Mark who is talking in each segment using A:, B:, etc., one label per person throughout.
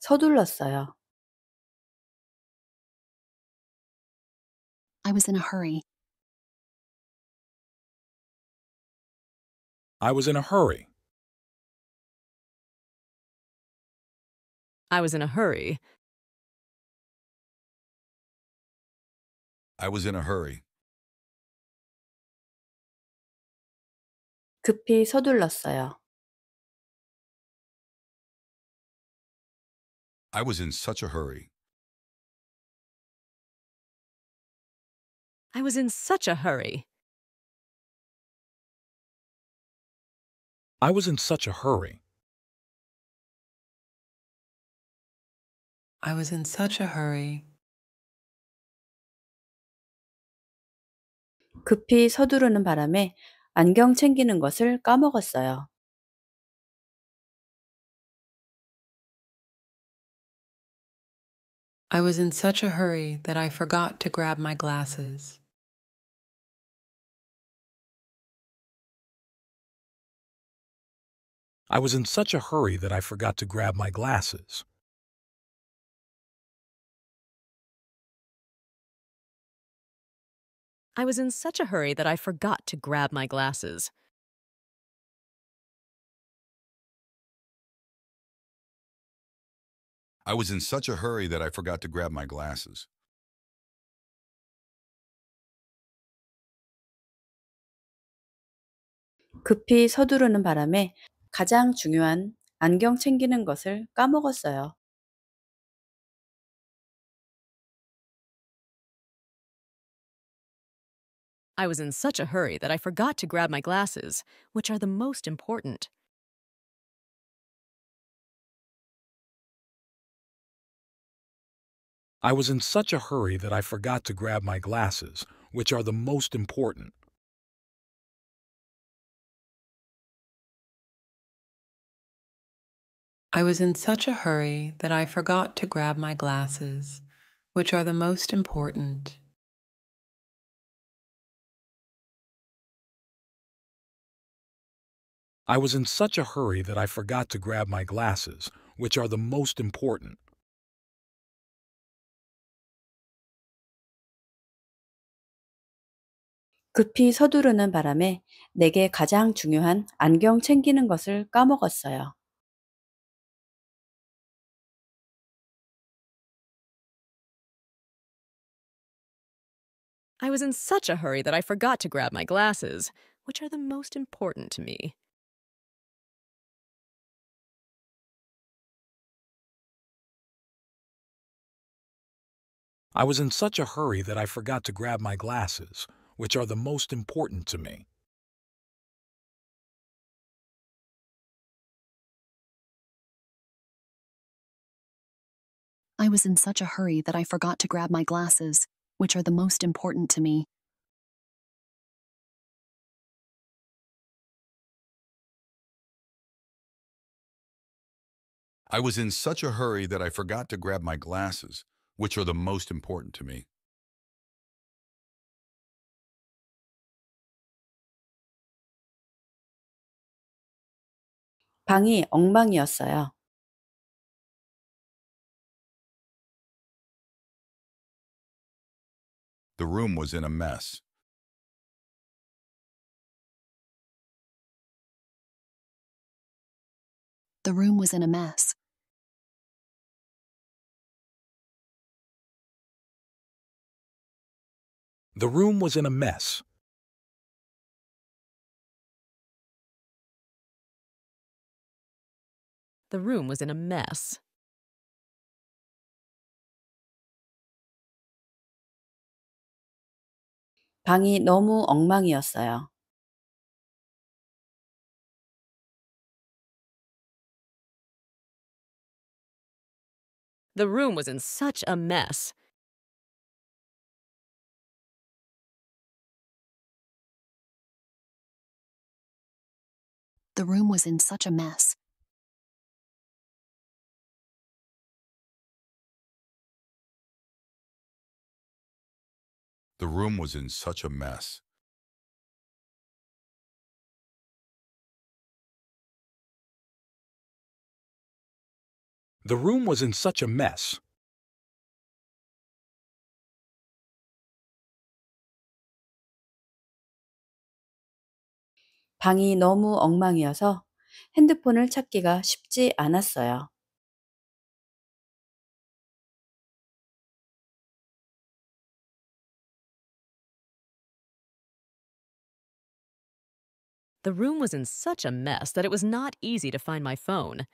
A: 서둘렀어요. I was in a hurry. I was in a hurry. I was in a hurry. I was in a hurry. 급히 서둘렀어요. I was in such a hurry. I was in such a hurry. I was in such a hurry. I was in such a hurry. 급히 서두르는 바람에 안경 챙기는 것을 까먹었어요. I was in such a hurry that I forgot to grab my glasses. I was in such a hurry that I forgot to grab my glasses. I was in such a hurry that I forgot to grab my glasses. I was in such a hurry that I forgot to grab my glasses.
B: 급히 서두르는 바람에 가장 중요한 안경 챙기는 것을 까먹었어요.
A: I was in such a hurry that I forgot to grab my glasses, which are the most important. I was in such a hurry that I forgot to grab my glasses, which are the most important.
C: I was in such a hurry that I forgot to grab my glasses, which are the most important.
A: I was in such a hurry that I forgot to grab my glasses, which are the most important. I was in such a hurry that I forgot to grab my glasses, which are the most important to me.
D: I was in such a hurry that I forgot to grab my glasses, which are the most important to me.
A: I was in such a hurry that I forgot to grab my glasses, which are the most important to me. I was in such a hurry that I forgot to grab my glasses, which are the most important to me. 방이 엉망이었어요. The room was in a mess. The room was in a mess. The room was in a mess. The room was in such a mess. The room was in such a mess. The room was in such a mess. The room was in such a mess. 방이 너무 엉망이어서 핸드폰을 찾기가 쉽지 않았어요. The room was in such a mess that it was not easy to find my phone.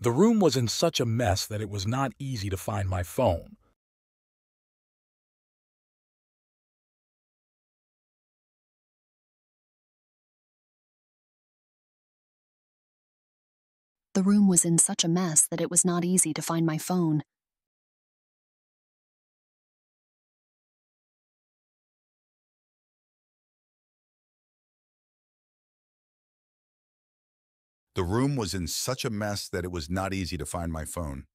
A: The room was in such a mess that it was not easy to find my phone. The room was in such a mess that it was not easy to find my phone. The room was in such a mess that it was not easy to find my phone.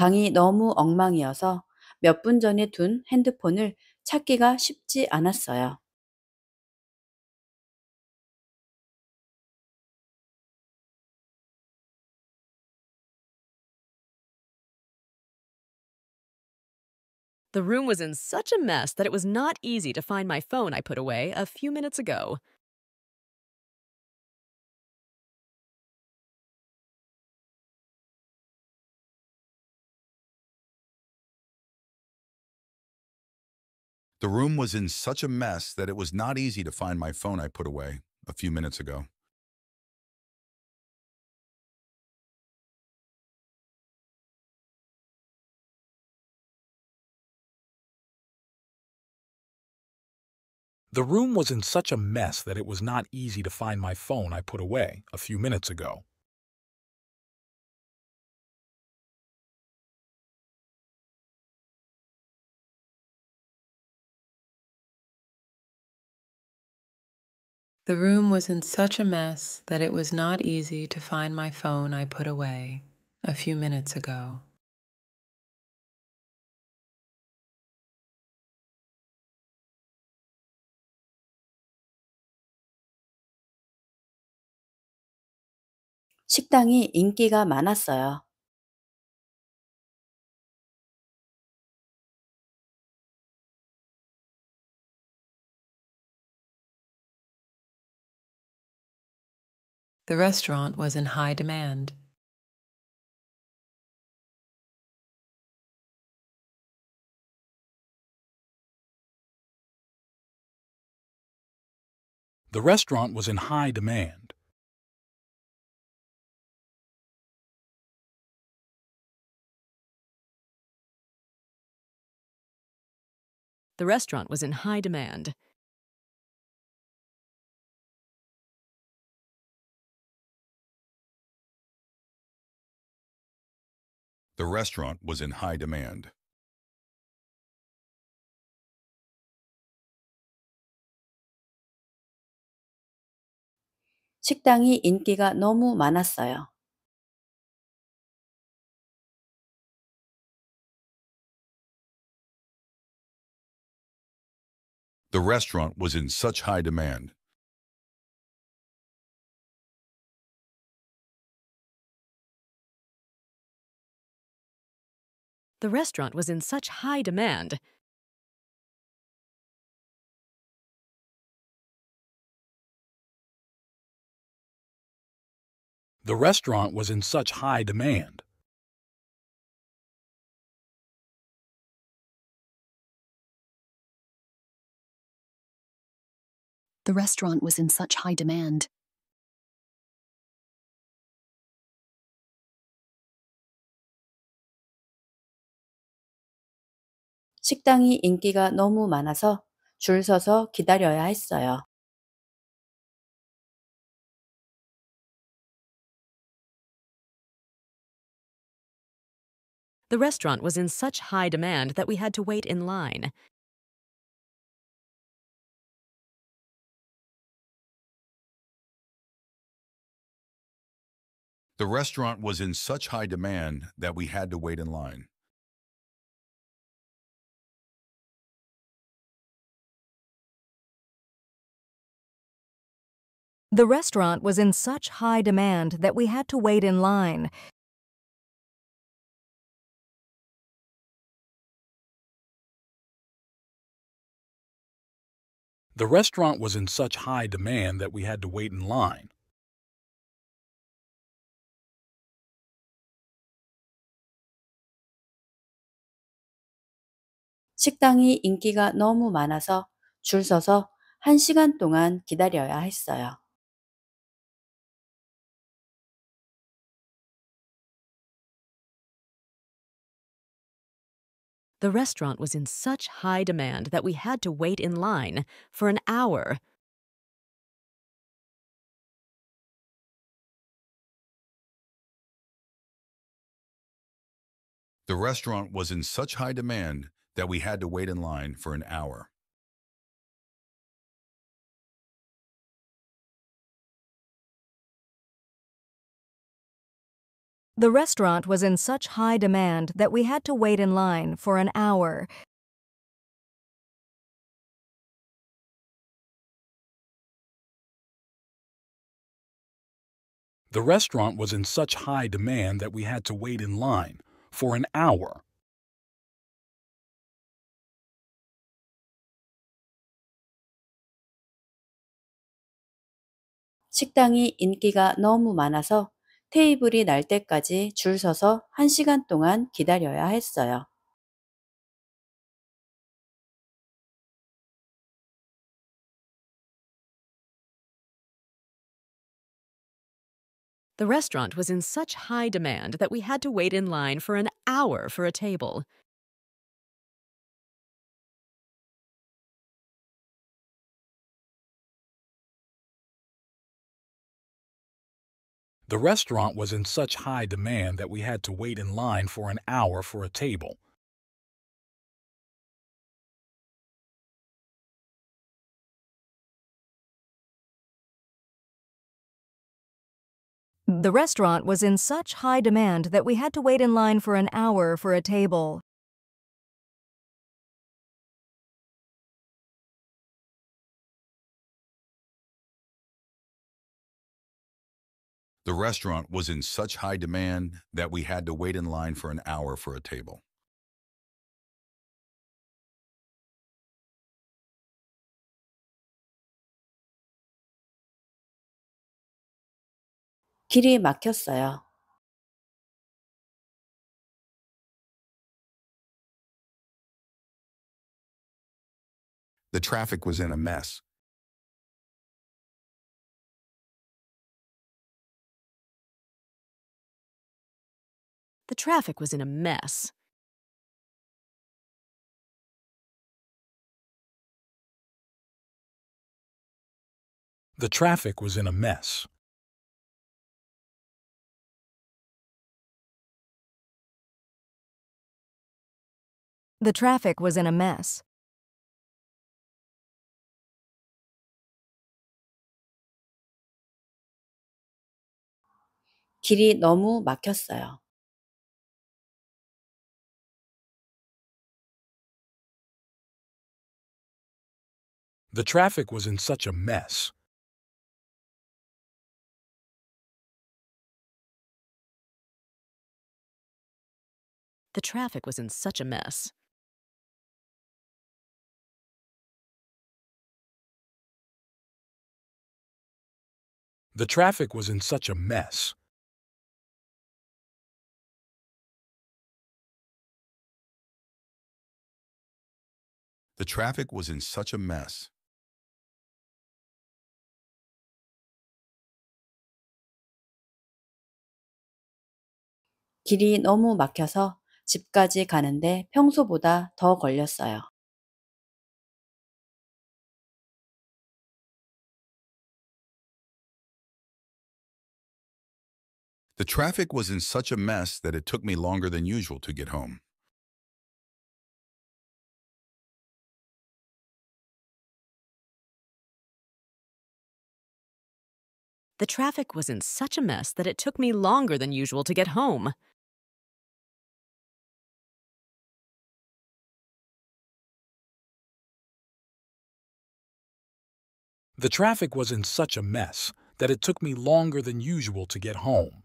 B: 방이 너무 엉망이어서 몇 분 전에 둔 핸드폰을 찾기가 쉽지 않았어요.
A: The room was in such a mess that it was not easy to find my phone I put away a few minutes ago.
D: The room was in such a mess that it was not easy to find my phone I put away a few minutes ago. The room was in such a mess that it was not easy to find my phone I put away a few minutes ago.
C: The room was in such a mess that it was not easy to find my phone I put away a few minutes ago.
A: 식당이 인기가 많았어요. The restaurant was in high demand. The restaurant was in high demand. The restaurant was in high demand. The restaurant was in high demand. The restaurant was in such high demand. The restaurant was in such high demand. The restaurant was in such high demand. The restaurant was in such high demand. 식당이 인기가 너무 많아서 줄 서서 기다려야 했어요. The restaurant was in such high demand that we had to wait in line. The restaurant was in such high demand that we had to wait in line. The restaurant was in such high demand that we had to wait in line. The restaurant was in such high demand that we had to wait in line.
B: 식당이 인기가 너무 많아서 줄 서서 1시간 동안 기다려야 했어요.
A: The restaurant was in such high demand that we had to wait in line for an hour. The restaurant was in such high demand that we had to wait in line for an hour. The restaurant was in such high demand that we had to wait in line for an hour. The restaurant was in such high demand that we had to wait in line for an hour.
B: 식당이 인기가 너무 많아서 테이블이 날 때까지 줄 서서 1시간 동안 기다려야 했어요.
E: The restaurant was in such high demand that we had to wait in line for an hour for a table.
D: The restaurant was in such high demand that we had to wait in line for an hour for a table.
A: The restaurant was in such high demand that we had to wait in line for an hour for a table.
D: The restaurant was in such high demand that we had to wait in line for an hour for a table.
A: The traffic was in a mess. The traffic was in a mess. The traffic was in a mess. The traffic was in a mess. The 길이 너무 막혔어요. The traffic was in such a mess. The traffic was in such a mess. The traffic was in such a mess. The traffic was in such a mess. 길이 너무 막혀서 집까지 가는데 평소보다 더 걸렸어요. The traffic was in such a mess that it took me longer than usual to get home. The traffic was in such a mess that it took me longer than usual to get home. The traffic was in such a mess that it took me longer than usual to get home.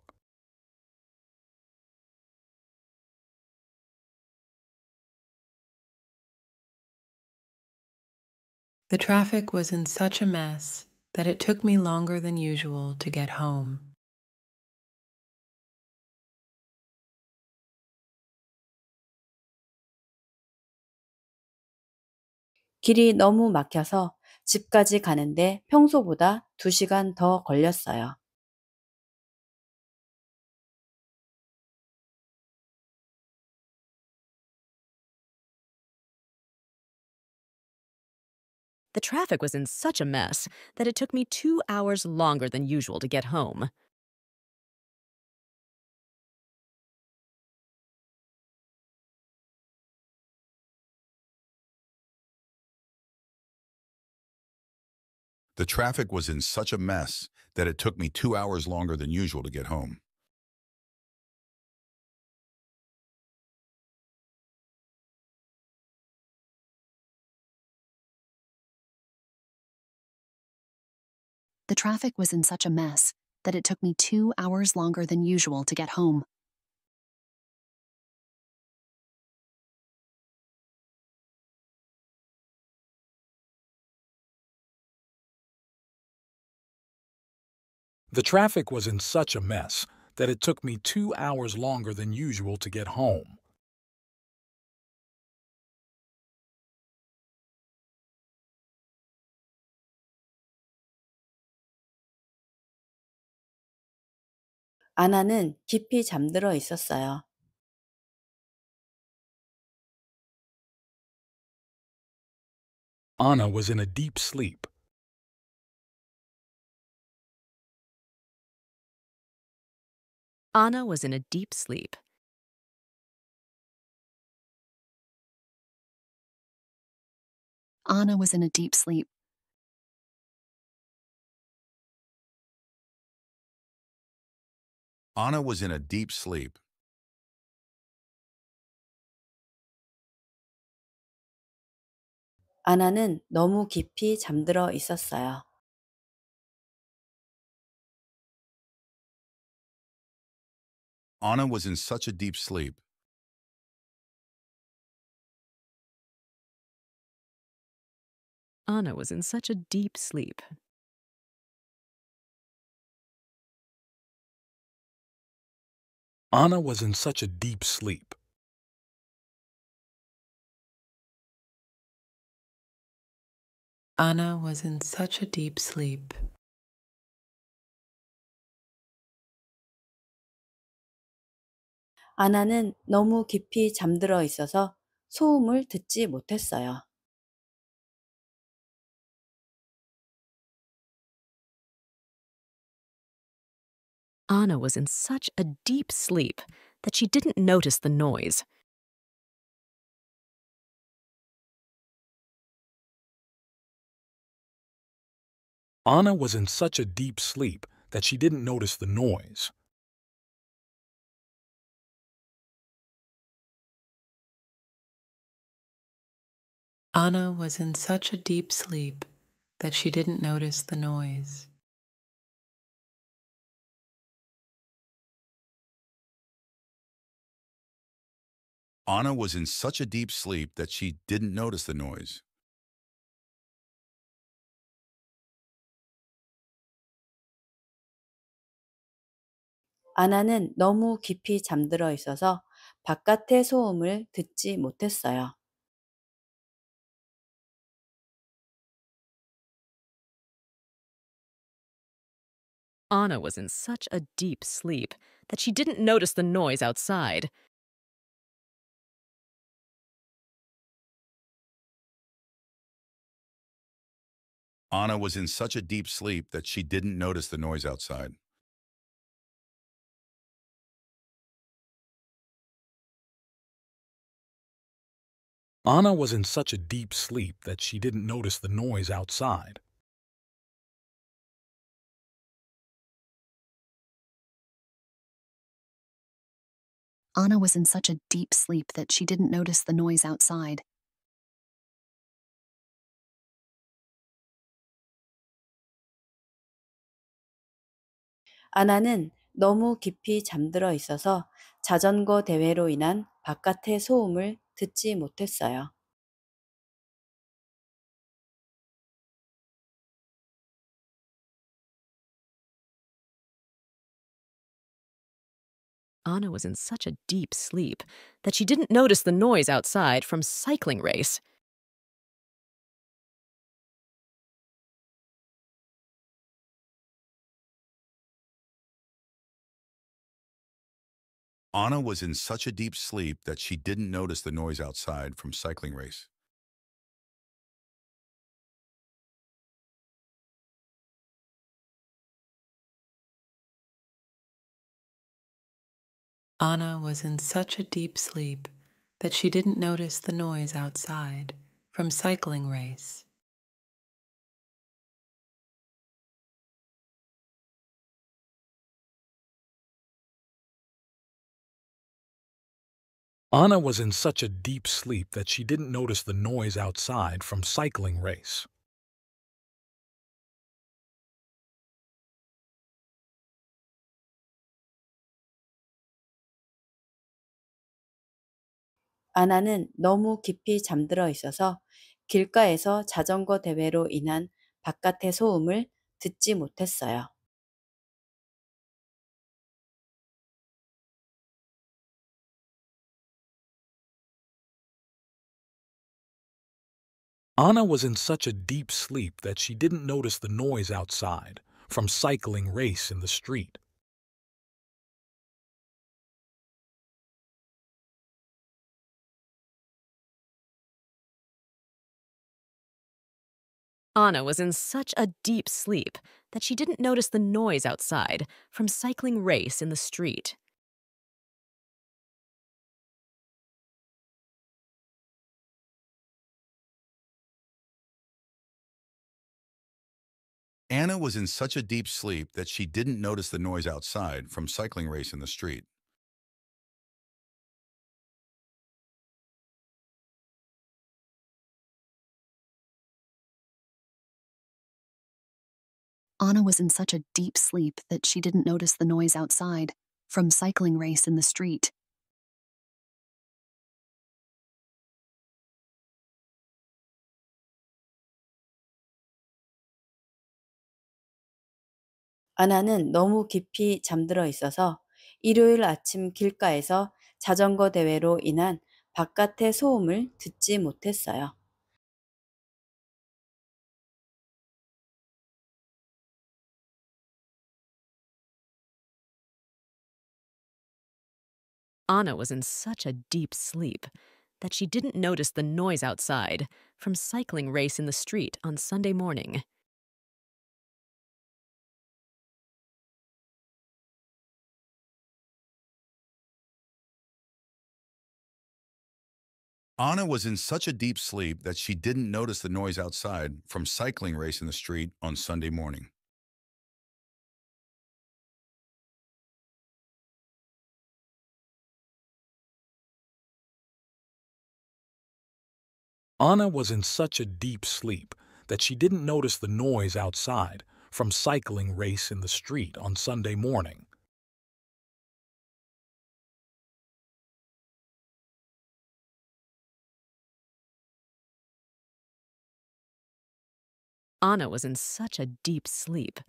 A: The traffic was in such a mess that it took me longer than usual to get home.
B: 길이 너무 막혀서 집까지
A: The traffic was in such a mess that it took me two hours longer than usual to get home. The traffic was in such a mess that it took me two hours longer than usual to get home. The traffic was in such a mess that it took me two hours longer than usual to get home.
F: The
D: traffic was in such a mess that it took me two hours longer than usual to get home.
A: 깊이 잠들어 있었어요. Anna was in a deep sleep. Anna was in a deep sleep. Anna was in a deep sleep. Anna was in a deep sleep. Anna는 너무 깊이 잠들어 있었어요. Anna was in such a deep sleep. Anna was in such a deep sleep. Anna was in such a deep sleep. Anna was in such a deep sleep. 아나는 너무 깊이 잠들어 있어서 소음을 듣지 못했어요. Anna was in such a deep sleep that she didn't notice the noise. Anna was in such a deep sleep that she didn't notice the noise. Anna was in such a deep sleep that she didn't notice the noise. Anna was in such a deep sleep that she didn't notice the noise.
B: Anna는 너무 깊이 잠들어 있어서 바깥의 소음을 듣지 못했어요.
A: Anna was in such a deep sleep that she didn't notice the noise outside. Anna was in such a deep sleep that she didn't notice the noise outside. Anna was in such a deep sleep that she didn't notice the noise outside. Anna was in such a deep sleep that she didn't notice the noise outside.
B: 아나는 너무 깊이 잠들어 있어서 자전거 대회로 인한 바깥의 소음을 듣지 못했어요.
A: Anna was in such a deep sleep that she didn't notice the noise outside from cycling race. Anna was in such a deep sleep that she didn't notice the noise outside from cycling race.
C: Anna was in such a deep sleep that she didn't notice the noise outside from cycling race.
D: Anna was in such a deep sleep that she didn't notice the noise outside from cycling race.
B: 아나는 너무 깊이 잠들어 있어서 길가에서 자전거 대회로 인한 바깥의 소음을 듣지 못했어요.
D: Anna was in such a deep sleep that she didn't notice the noise outside from cycling race in the street.
E: Anna was in such a deep sleep that she didn't notice the noise outside from cycling race in the street.
D: Anna was in such a deep sleep that she didn't notice the noise outside from cycling race in the street.
E: Anna was in such a deep sleep that she didn't notice the noise outside from cycling race in the street.
B: 아나는 너무 깊이 잠들어 있어서 일요일 아침 길가에서 자전거 대회로 인한 바깥의 소음을 듣지 못했어요.
E: Anna was in such a deep sleep that she didn't notice the noise outside from cycling race in the street on Sunday morning.
D: Anna was in such a deep sleep that she didn't notice the noise outside from cycling race in the street on Sunday morning. Anna was in such a deep sleep that she didn't notice the noise outside from cycling race in the street on Sunday morning.
E: Anna was in such a deep sleep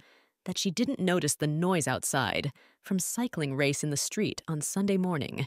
E: that she didn't notice the noise outside from cycling race in the street on Sunday morning.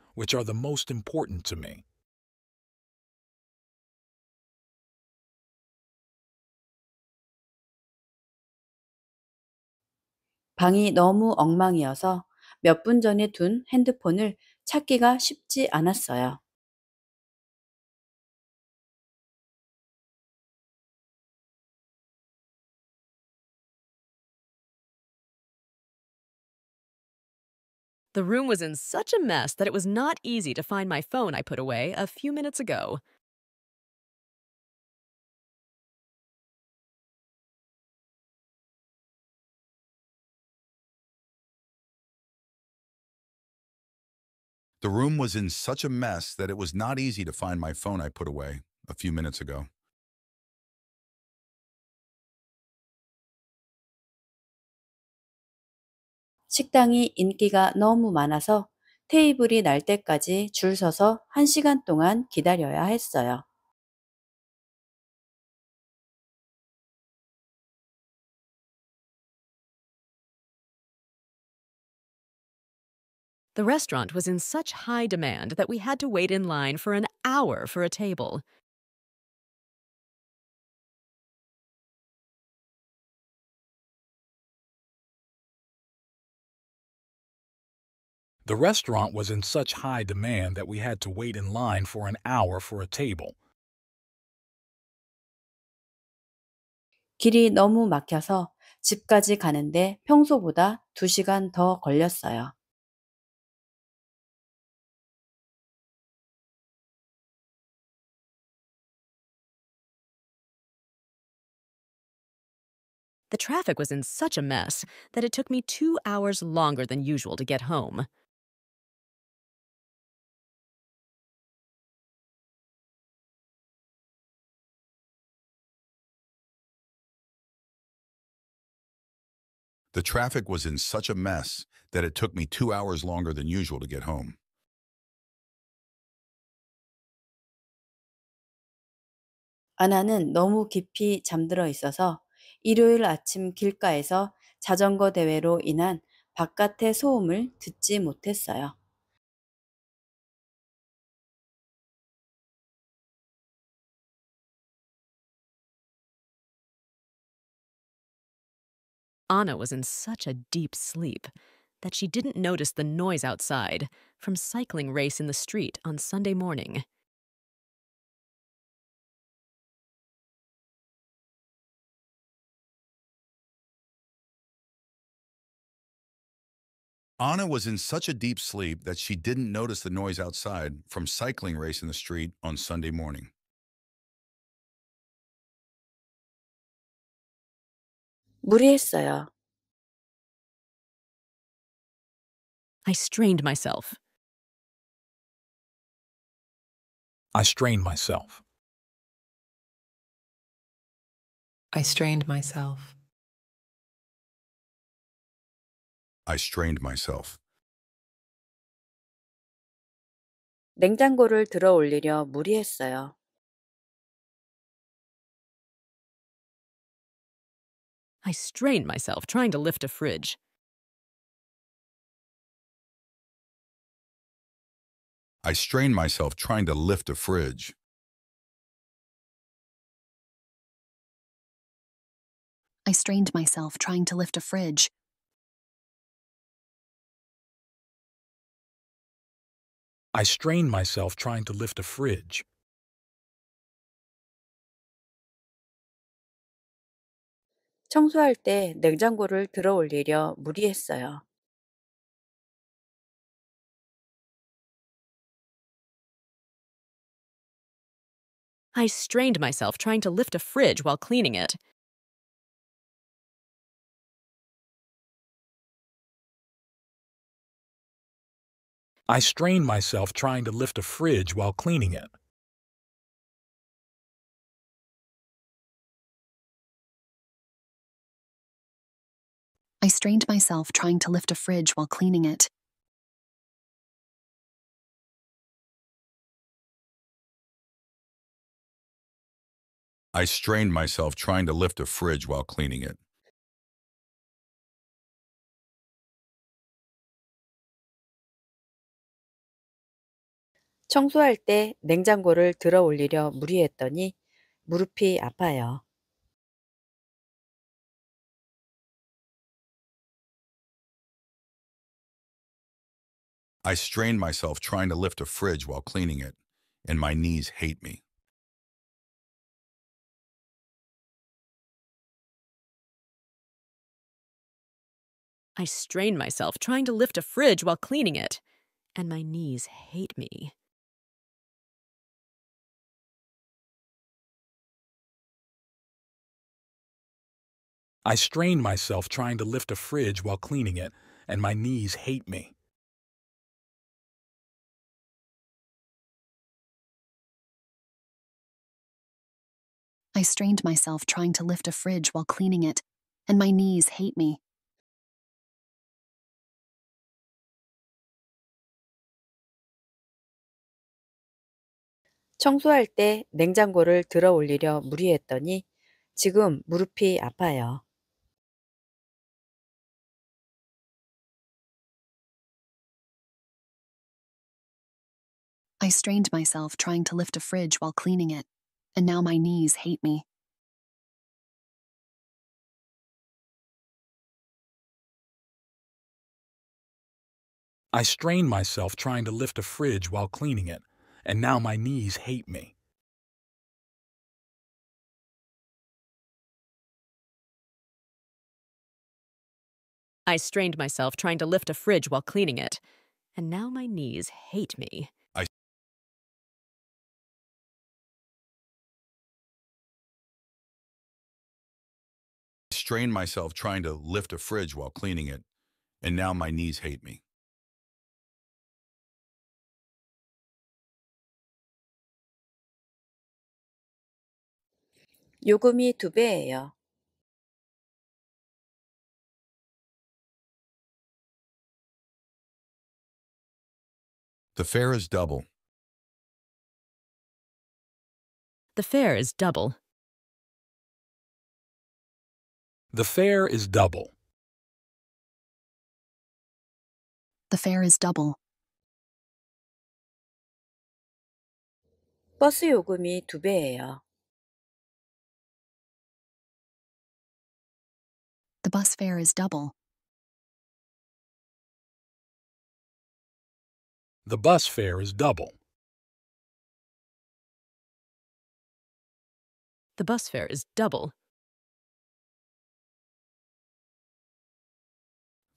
A: which are the most important to me.
B: 방이 너무 엉망이어서 몇 분 전에 둔 핸드폰을 찾기가 쉽지 않았어요.
A: The room was in such a mess that it was not easy to find my phone I put away a few minutes ago.
D: The room was in such a mess that it was not easy to find my phone I put away a few minutes ago.
B: 식당이 인기가 너무 많아서 테이블이 날 때까지 줄 서서 1시간 동안 기다려야 했어요.
E: The restaurant was in such high demand that we had to wait in line for an hour for a table.
D: The restaurant was in such high demand that we had to wait in line for an hour for a table.
B: 길이 너무 막혀서 집까지 가는데 평소보다 2시간 더 걸렸어요.
A: The traffic was in such a mess that it took me two hours longer than usual to get home. The traffic was in such a mess that it took me two hours longer than usual to get home.
B: 아나는 너무 깊이 잠들어 있어서 일요일 아침 길가에서 자전거 대회로 인한 바깥의 소음을 듣지 못했어요.
E: Anna was in such a deep sleep that she didn't notice the noise outside from cycling race in the street on Sunday morning.
D: Anna was in such a deep sleep that she didn't notice the noise outside from cycling race in the street on Sunday morning.
A: 무리했어요. I strained myself. I strained myself. I strained myself. I strained myself. 냉장고를 들어 올리려 무리했어요. I strained myself trying to lift a fridge. I strained myself trying to lift a fridge. I strained myself trying to lift a fridge. I strained myself trying to lift a fridge. 청소할 때 냉장고를 들어 올리려 무리했어요. I strained myself trying to lift a fridge while cleaning it. I strained myself trying to lift a fridge while cleaning it. I strained myself trying to lift a fridge while cleaning it. I strained myself trying to lift a fridge while cleaning it. 청소할 때 냉장고를 들어 올리려 무리했더니 무릎이 아파요. I strain myself trying to lift a fridge while cleaning it, and my knees hate me. I strain myself trying to lift a fridge while cleaning it, and my knees hate me. I strain myself trying to lift a fridge while cleaning it, and my knees hate me. I strained myself trying to lift a fridge while cleaning it, and my knees hate me.
B: 청소할 때 냉장고를 무리했더니 지금 무릎이 아파요.
A: I strained myself trying to lift a fridge while cleaning it, and now my knees hate me. I strained myself trying to lift a fridge while cleaning it, and now my knees hate me.
E: I strained myself trying to lift a fridge while cleaning it, and now my knees hate me.
A: strained myself trying to lift a fridge while cleaning it, and now my knees hate me. The fare is double. The fare is double. The fare is double. The fare is double. 버스 요금이 두 배예요. The bus fare is double. The bus fare is double. The bus fare is double.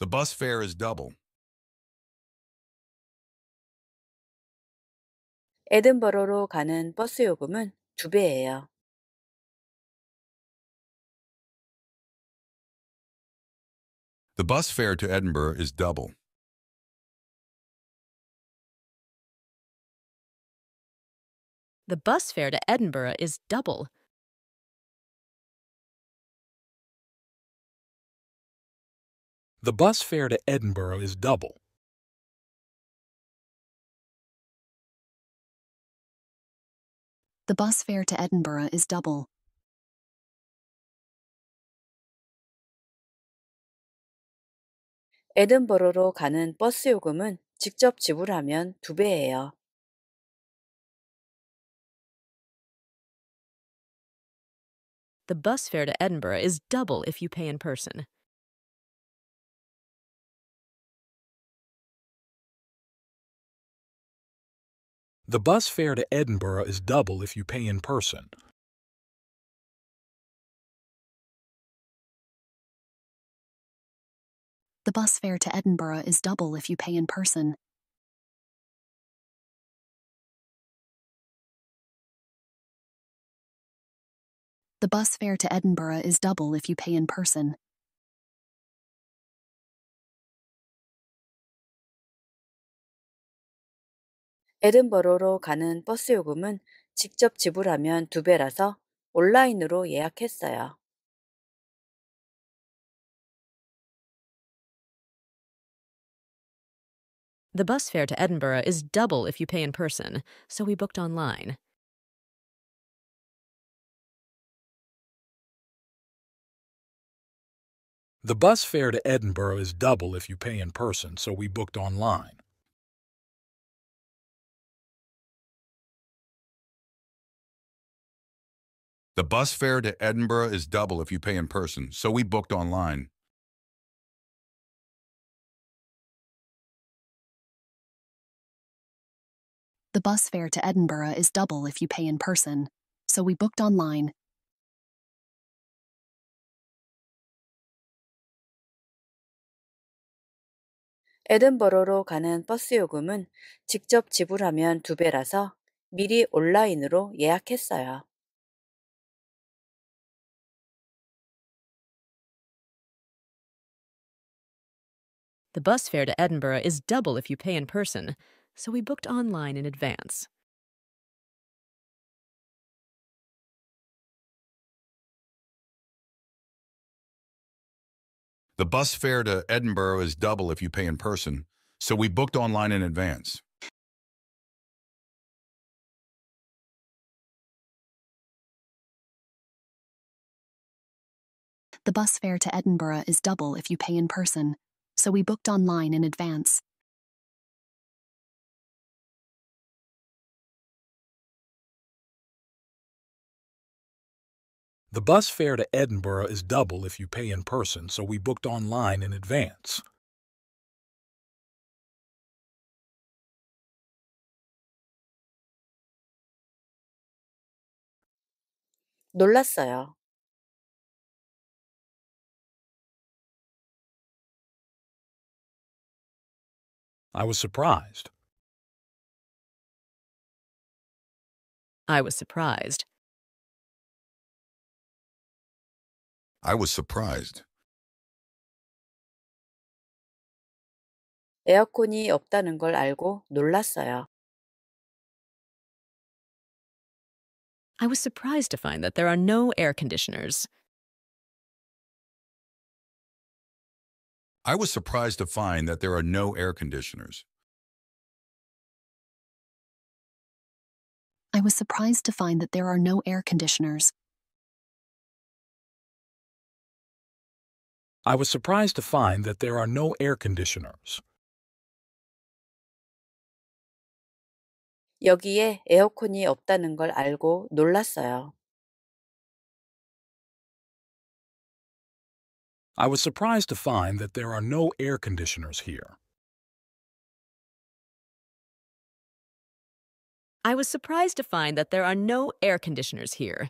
A: The bus fare is double. 가는 버스 요금은 두 배예요. The bus fare to Edinburgh is double. The bus fare to Edinburgh is double. The bus fare to Edinburgh is double. The bus fare to Edinburgh is double. Edinburgh로 가는 버스 요금은 직접 지불하면 두 배예요. The bus fare to Edinburgh is double if you pay in person. The bus fare to Edinburgh is double if you pay in person. The bus fare to Edinburgh is double if you pay in person. The bus fare to Edinburgh is double if you pay in person.
B: 에든버러로 가는 버스 요금은 직접 지불하면 두 배라서 온라인으로 예약했어요.
A: The bus fare to Edinburgh is double if you pay in person, so we booked online. The bus fare to Edinburgh is double if you pay in person, so we booked online. The bus fare to Edinburgh is double if you pay in person, so we booked online. The bus fare to Edinburgh is double if you pay in person, so we booked online.
B: Edinburgh로 가는 버스 요금은 직접 지불하면 두 배라서 미리 온라인으로 예약했어요.
A: The bus fare to Edinburgh is double if you pay in person, so we booked online in advance. The bus fare to Edinburgh is double if you pay in person, so we booked online in advance. The bus fare to Edinburgh is double if you pay in person, so we booked online in advance.
D: The bus fare to Edinburgh is double if you pay in person, so we booked online in advance.
A: I was surprised. I was surprised. I was surprised.
B: 에어컨이 없다는 걸 알고
A: 놀랐어요. I was surprised to find that there are no air conditioners. I was surprised to find that there are no air conditioners. I
E: was surprised to find that there are no air conditioners.
D: I was surprised to find that there are no air conditioners.
A: 여기에 에어컨이 없다는 걸 알고 놀랐어요. I was surprised to find that there are no air conditioners here. I was surprised to find that there are no air conditioners here.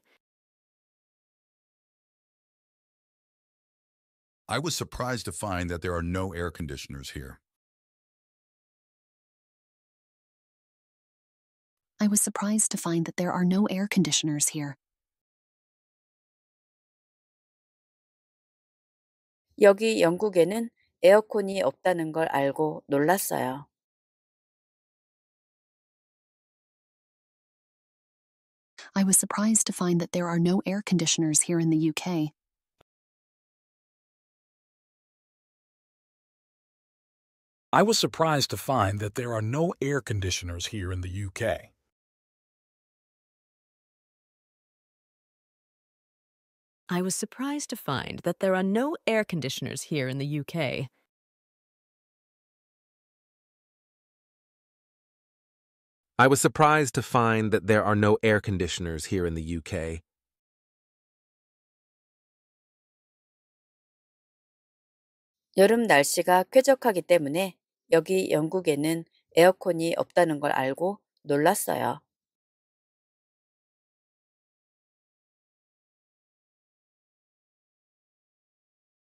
D: I was surprised to find that there are no air conditioners here.
A: I was surprised to find that there are no air conditioners here.
B: 여기 영국에는 에어컨이 없다는 걸 알고
A: 놀랐어요. I was surprised to find that there are no air conditioners here in the UK. I was surprised to find that there are no air conditioners here in the UK. I was surprised to find that there are no air conditioners here in the UK.
G: I was surprised to find that there are no air conditioners here in the UK.
B: 여름 날씨가 쾌적하기 때문에 여기 영국에는 에어컨이 없다는 걸 알고 놀랐어요.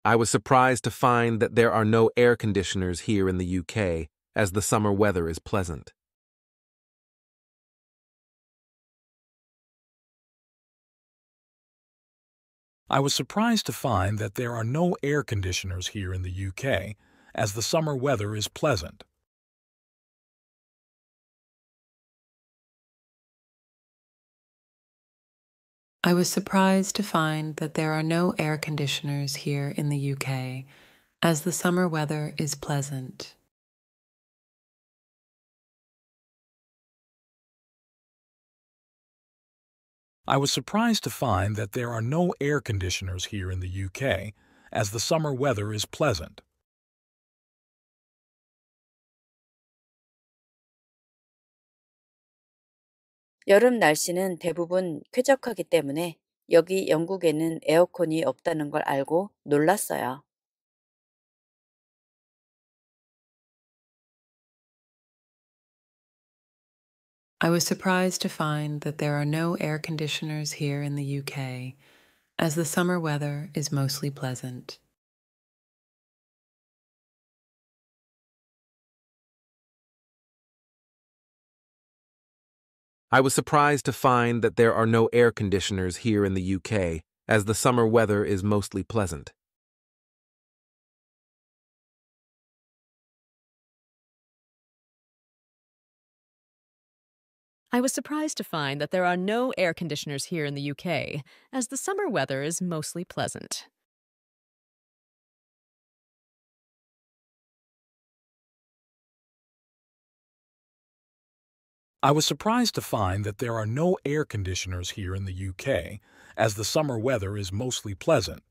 G: I was surprised to find that there are no air conditioners here in the UK, as the summer weather is pleasant.
D: I was surprised to find that there are no air conditioners here in the UK, as the summer weather is pleasant.
C: I was surprised to find that there are no air conditioners here in the UK, as the summer weather is pleasant.
D: I was surprised to find that there are no air conditioners here in the UK, as the summer weather is pleasant.
B: 여름 날씨는 대부분 쾌적하기 때문에 여기 영국에는 에어컨이 없다는 걸 알고 놀랐어요.
C: I was surprised to find that there are no air conditioners here in the UK, as the summer weather is mostly pleasant.
G: I was surprised to find that there are no air conditioners here in the UK, as the summer weather is mostly pleasant.
E: I was surprised to find that there are no air conditioners here in the UK, as the summer weather is mostly pleasant.
D: I was surprised to find that there are no air conditioners here in the UK, as the summer weather is mostly pleasant.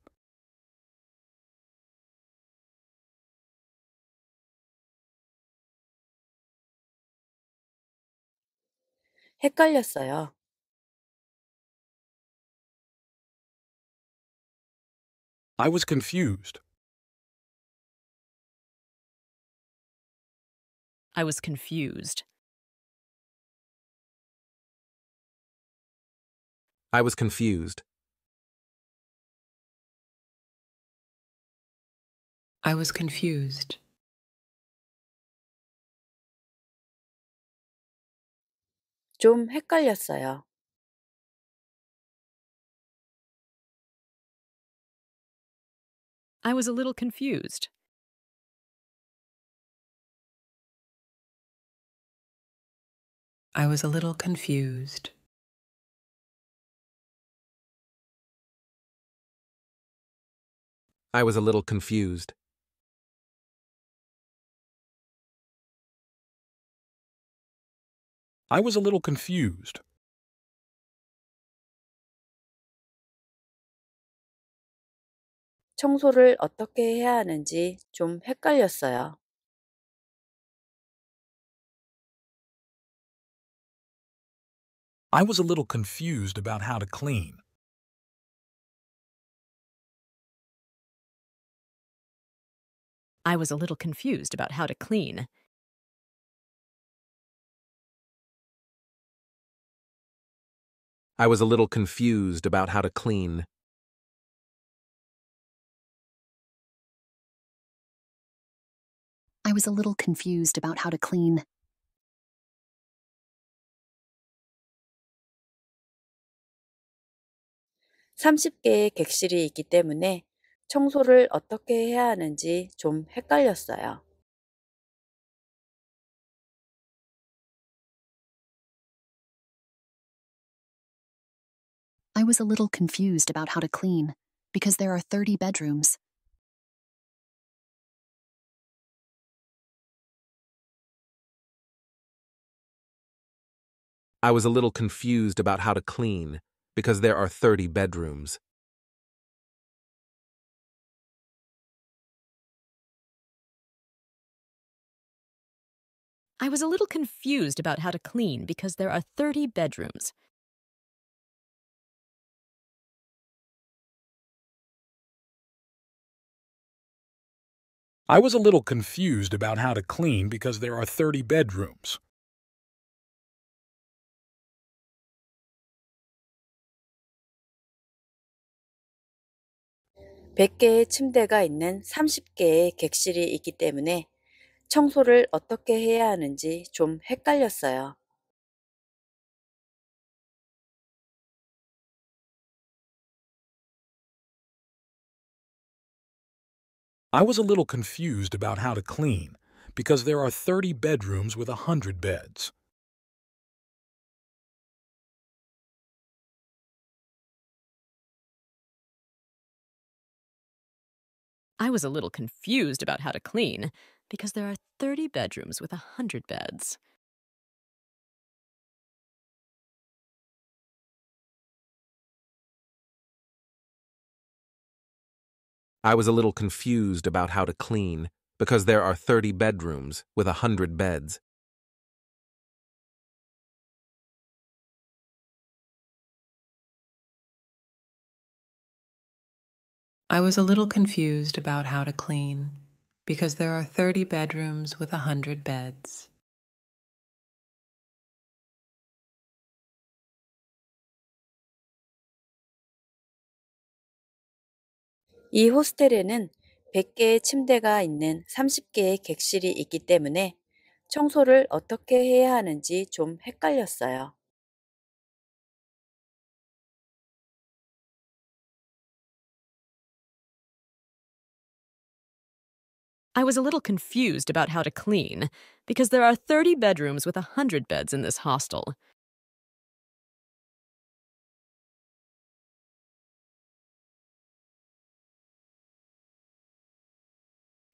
A: I was confused. I was confused. I was confused. I was confused. 좀 헷갈렸어요. I was a little confused. I was a little confused. I was a little confused. I was a little confused. I was a little confused about how to clean. I was a little confused about how to clean. I was a little confused about how to clean. I was a little confused about how to clean.
B: (30개의 객실이 있기 때문에 청소를 어떻게 해야 하는지 좀 헷갈렸어요.
A: I was a little confused about how to clean because there are 30 bedrooms. I was a little confused about how to clean because there are 30 bedrooms. I was a little confused about how to clean because there are 30 bedrooms. I was a little confused about how to clean because there are 30 bedrooms.
B: (100개의) 침대가 있는 (30개의) 객실이 있기 때문에 청소를 어떻게 해야 하는지 좀 헷갈렸어요.
A: I was a little confused about how to clean because there are 30 bedrooms with 100 beds. I was a little confused about how to clean because there are 30 bedrooms with 100 beds.
G: I was a little confused about how to clean because there are 30 bedrooms with 100 beds.
F: I
A: was
C: a little confused about how to clean because there are 30 bedrooms with 100 beds.
B: 이 호스텔에는 100개의 침대가 있는 30개의 객실이 있기 때문에 청소를 어떻게 해야 하는지 좀 헷갈렸어요.
A: I was a little confused about how to clean, because there are 30 bedrooms with 100 beds in this hostel.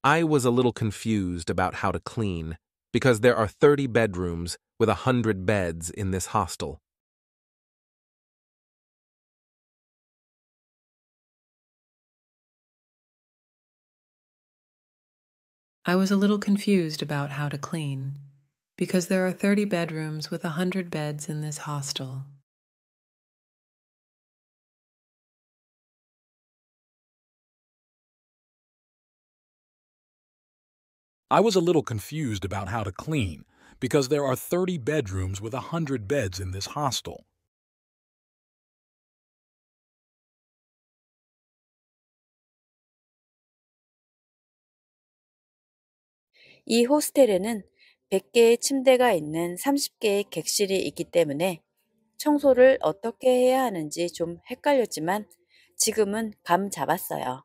G: I was a little confused about how to clean, because there are 30 bedrooms with 100 beds in this hostel.
C: I was a little confused about how to clean, because there are 30 bedrooms with 100 beds in this hostel.
D: I was a little confused about how to clean, because there are 30 bedrooms with 100 beds in this hostel.
B: 이 호스텔에는 100개의 침대가 있는 30개의 객실이 있기 때문에 청소를 어떻게 해야 하는지 좀 헷갈렸지만 지금은 감 잡았어요.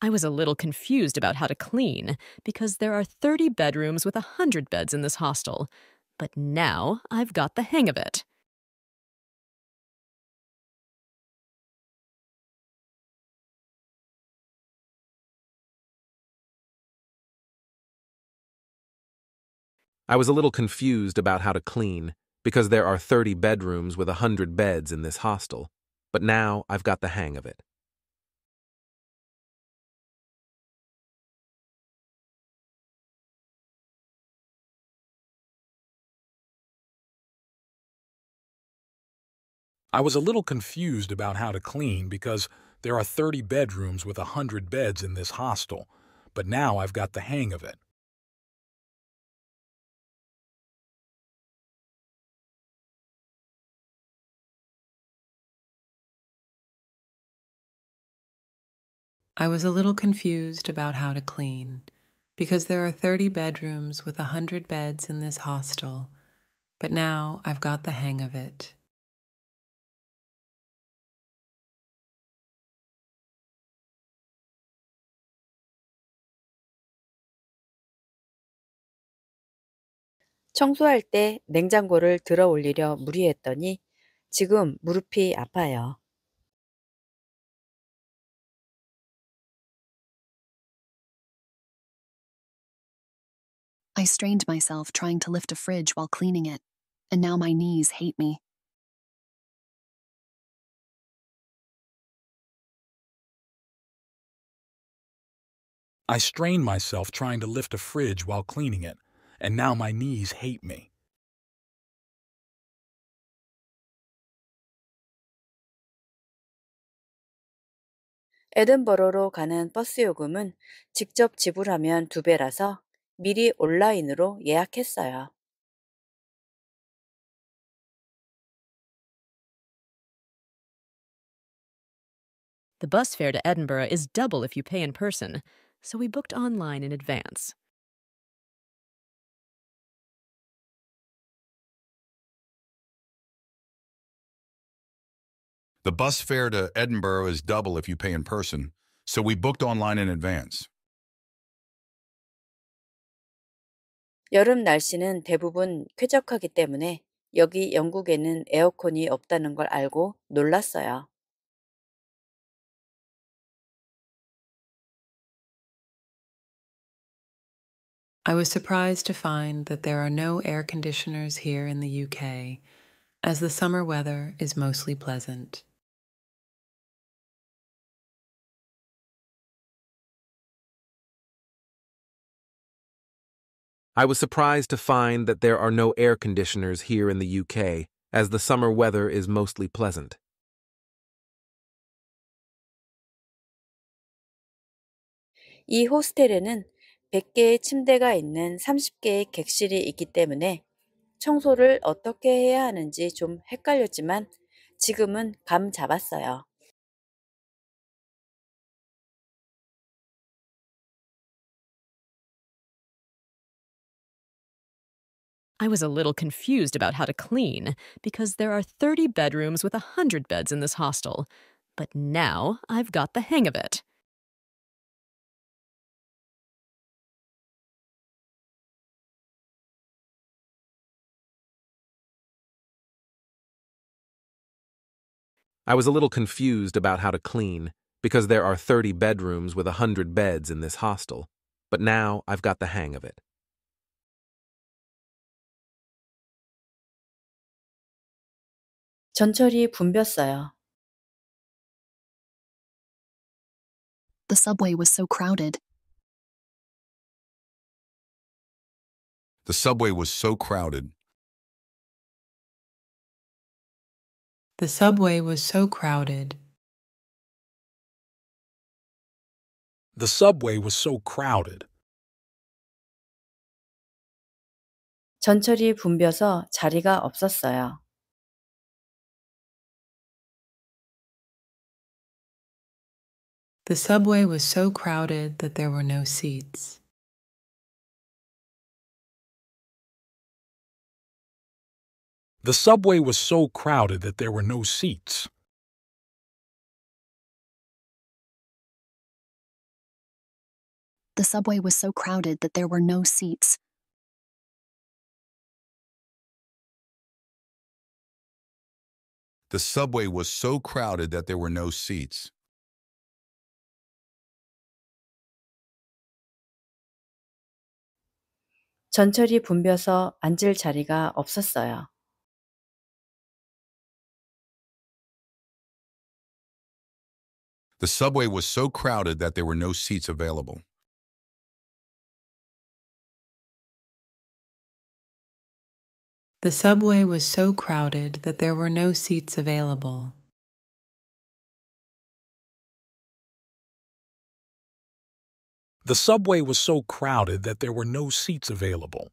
E: I was a little confused about how to clean because there are 30 bedrooms with 100 beds in this hostel. But now I've got the hang of it.
G: I was a little confused about how to clean, because there are 30 bedrooms with 100 beds in this hostel, but now I've got the hang of it.
D: I was a little confused about how to clean because there are 30 bedrooms with 100 beds in this hostel, but now I've got the hang of it.
C: I was a little confused about how to clean because there are 30 bedrooms with 100 beds in this hostel, but now I've got the hang of it.
A: 청소할 때 냉장고를 들어 올리려 무리했더니 지금 무릎이 아파요. I strained myself trying to lift a fridge while cleaning it, and now my knees hate me. I strained myself trying to lift a fridge while cleaning it, and now my knees hate me.
B: Edinburgh로 가는 버스 요금은 직접 지불하면 두 배라서 미리 온라인으로 예약했어요.
A: The bus fare to Edinburgh is double if you pay in person, so we booked online in advance.
F: The
D: bus fare to Edinburgh is double if you pay in person, so we booked online in advance.
B: 여름 날씨는 대부분 쾌적하기 때문에 여기 영국에는 에어컨이 없다는 걸 알고 놀랐어요.
C: I was surprised to find that there are no air conditioners here in the UK, as the summer weather is mostly pleasant.
G: I was surprised to find that there are no air conditioners here in the UK, as the summer weather is mostly pleasant.
A: 이
B: 호스텔에는 100개의 침대가 있는 30개의 객실이 있기 때문에 청소를 어떻게 해야 하는지 좀 헷갈렸지만 지금은 감 잡았어요.
A: I was a
E: little confused about how to clean, because there are 30 bedrooms with 100 beds in this hostel. But now I've got the hang of it.
G: I was a little confused about how to clean, because there are 30 bedrooms with 100 beds in this hostel, but now I've got the hang of it.
A: 전철이 붐볐어요. The subway was so crowded. The subway was so crowded. The subway was so crowded. The subway was so crowded. 전철이 붐벼서 자리가 없었어요. The subway was so crowded that there were no seats. The subway was so crowded that there were no seats. The subway was so crowded that there were no seats. The subway was so crowded that there were no seats. 전철이 붐벼서 앉을 자리가 없었어요. The subway was so crowded that there were no seats available. The subway was so crowded that there were no seats available. The subway was so crowded that there were no seats available.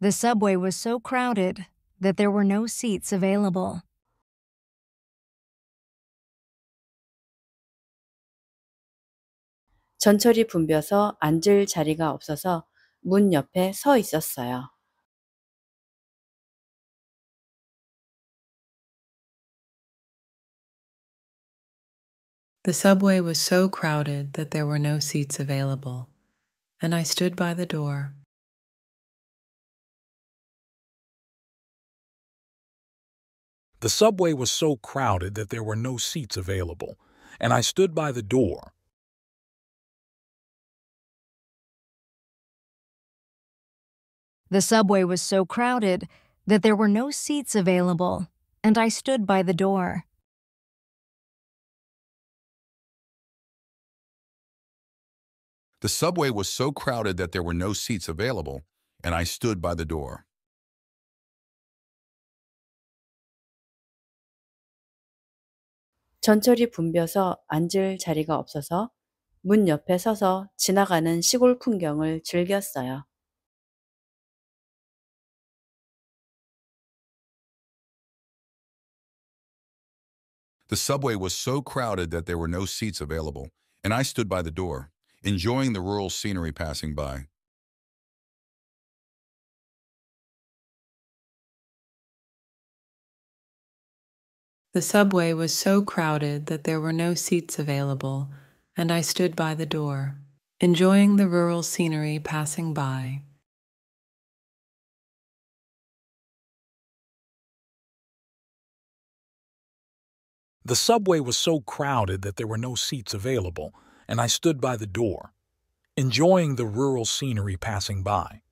A: The subway was so crowded that there were no seats available. 전철이 붐벼서 앉을 자리가 없어서 문 옆에 서 있었어요.
C: The subway was so crowded that there were no seats available, and I stood by the door.
D: The subway was so crowded that there were no seats available, and I stood by the door.
A: The subway was so crowded that there were no seats available, and I stood by the door. The subway was so crowded that there were no seats available, and I stood by the door.
B: The
D: subway was so crowded that there were no seats available, and I stood by the door enjoying the rural scenery passing by.
C: The subway was so crowded that there were no seats available, and I stood by the door, enjoying the rural scenery passing by.
D: The subway was so crowded that there were no seats available, and I stood by the door, enjoying the rural scenery passing by.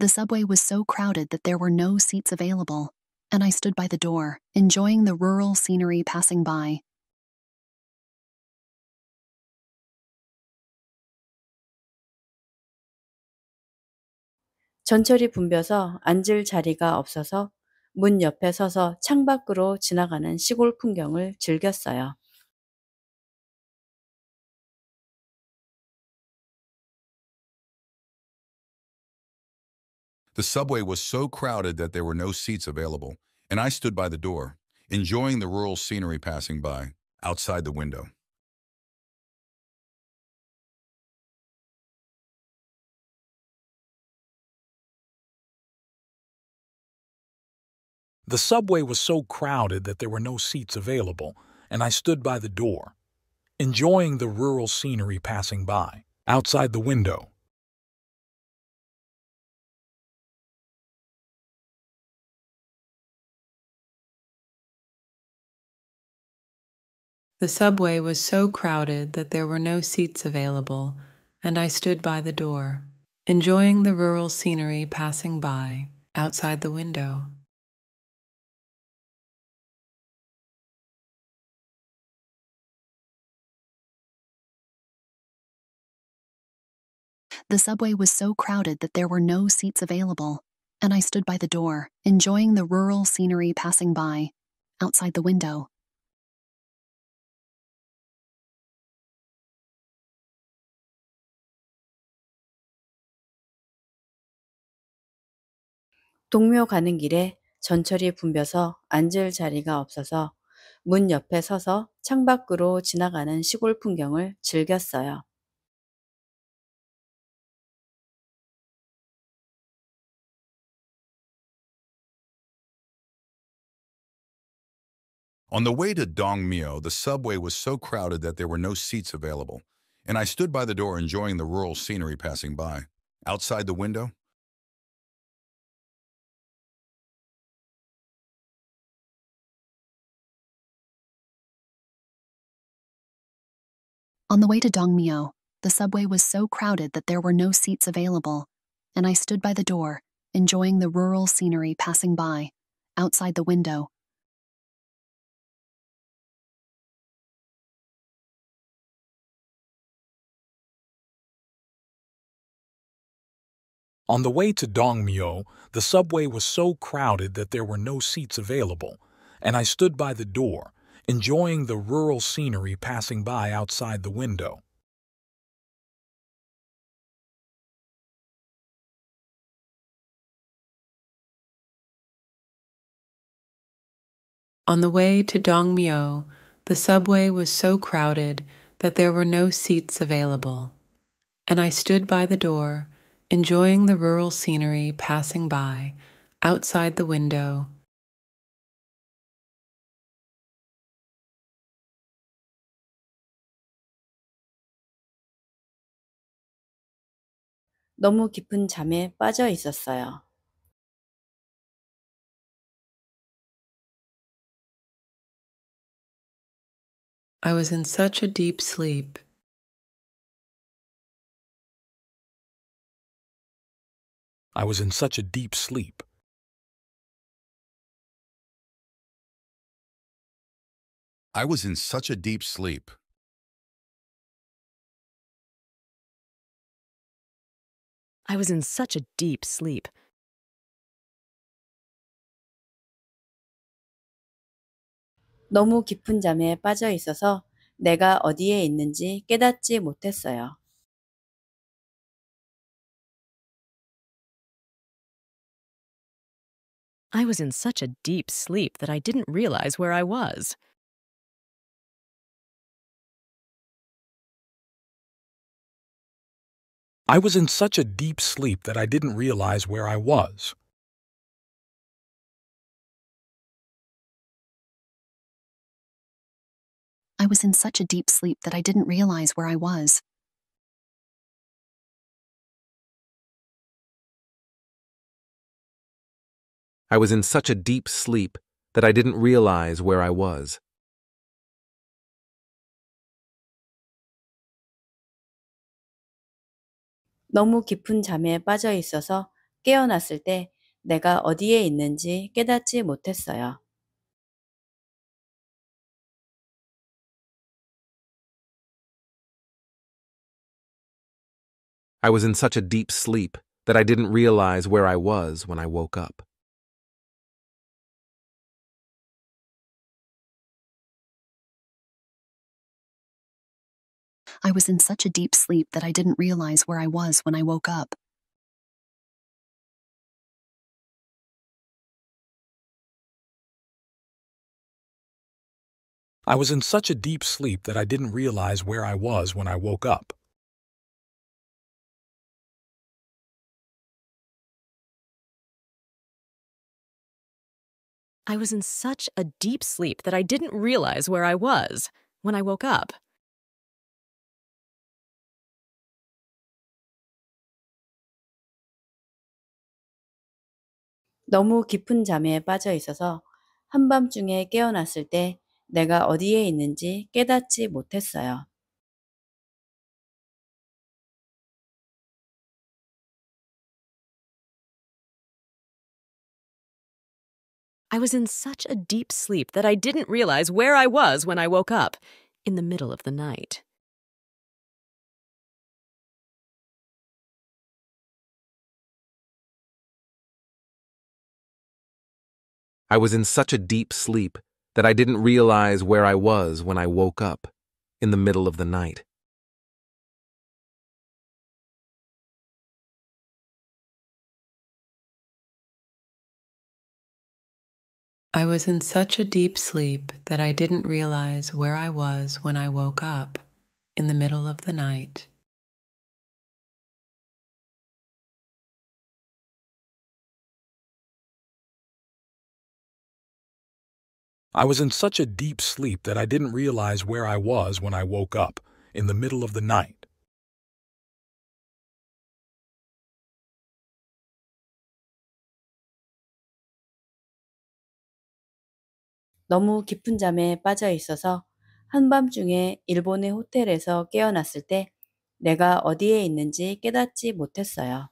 F: The
E: subway was so crowded that there were no seats available, and I stood by the door, enjoying the rural scenery passing by.
B: 전철이 붐벼서 앉을 자리가 없어서 문 옆에 서서 창밖으로 지나가는 시골 풍경을 즐겼어요.
D: The subway was so crowded that there were no seats available, and I stood by the door, enjoying the rural scenery passing by, outside the window. The subway was so crowded that there were no seats available, and I stood by the door, enjoying the rural scenery passing by, outside the window.
C: The subway was so crowded that there were no seats available, and I stood by the door, enjoying the rural scenery passing by, outside the window.
E: The subway was so crowded that there were no seats available, and I stood by the door, enjoying the rural scenery passing by, outside
A: the window.
B: 동묘 가는 길에 전철이 붐벼서 앉을 자리가 없어서 문 옆에 서서 창밖으로 지나가는 시골 풍경을 즐겼어요.
D: On the way to Dongmyo, the subway was so crowded that there were no seats available, and I stood by the door enjoying the rural scenery passing by. Outside the window,
A: On the way to Dongmyo,
E: the subway was so crowded that there were no seats available, and I stood by the door, enjoying the rural scenery passing by. Outside the window,
D: On the way to Dongmyo, the subway was so crowded that there were no seats available, and I stood by the door, enjoying the rural scenery passing by outside the window.
C: On the way to Dongmyo, the subway was so crowded that there were no seats available, and I stood by the door enjoying the rural scenery passing by outside the window.
A: I was in such a deep sleep I was in such a deep sleep. I was in such a deep sleep. I was in such a deep sleep.
B: 너무 깊은 잠에 빠져 있어서 내가 어디에 있는지 깨닫지 못했어요.
A: I was in such a deep sleep that I didn't realize where I was. I was in such a deep sleep that I didn't realize where I was. I was in such a deep sleep that I didn't realize where I was. I was in such a deep sleep that I didn't realize where I was. I was in such a deep sleep that I didn't realize where I was when I woke up. I was in such a deep sleep that I didn't realize where I was when I woke up. I was in such a deep sleep that I didn't realize where I was when I woke up. I was in such a deep sleep that I didn't realize where I was when I woke up.
B: 너무 깊은 잠에 빠져 있어서 한밤중에 깨어났을 때 내가 어디에 있는지 깨닫지 못했어요.
E: I was in such a deep sleep that I didn't realize where I was when I woke up in the middle of the night.
G: I was in such a deep sleep that I didn't realize where I was when I woke up in the middle of the night.
C: I was in such a deep sleep that I didn't realize where I was when I woke up in the middle of the night.
D: I was in such a deep sleep that I didn't realize where I was when I woke up, in the middle of the night.
B: 너무 깊은 잠에 빠져 있어서 일본의 호텔에서 깨어났을 때 내가 어디에 있는지 깨닫지 못했어요.